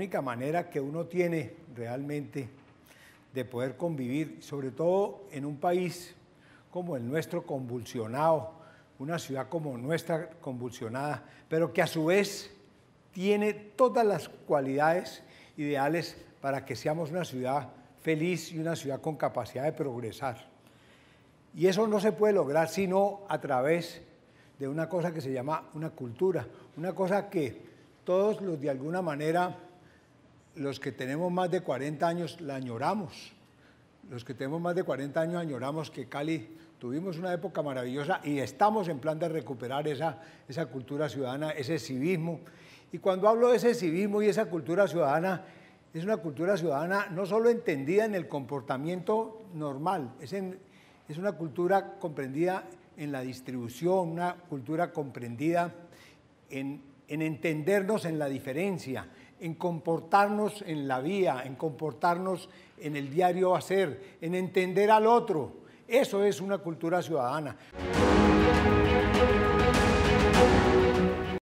única manera que uno tiene realmente de poder convivir, sobre todo en un país como el nuestro convulsionado, una ciudad como nuestra convulsionada, pero que a su vez tiene todas las cualidades ideales para que seamos una ciudad feliz y una ciudad con capacidad de progresar. Y eso no se puede lograr sino a través de una cosa que se llama una cultura, una cosa que todos los de alguna manera los que tenemos más de 40 años la añoramos. Los que tenemos más de 40 años añoramos que Cali tuvimos una época maravillosa y estamos en plan de recuperar esa, esa cultura ciudadana, ese civismo. Y cuando hablo de ese civismo y esa cultura ciudadana, es una cultura ciudadana no solo entendida en el comportamiento normal, es, una cultura comprendida en la distribución, una cultura comprendida en, en entendernos en la diferencia, en comportarnos en la vía, en comportarnos en el diario hacer, en entender al otro. Eso es una cultura ciudadana.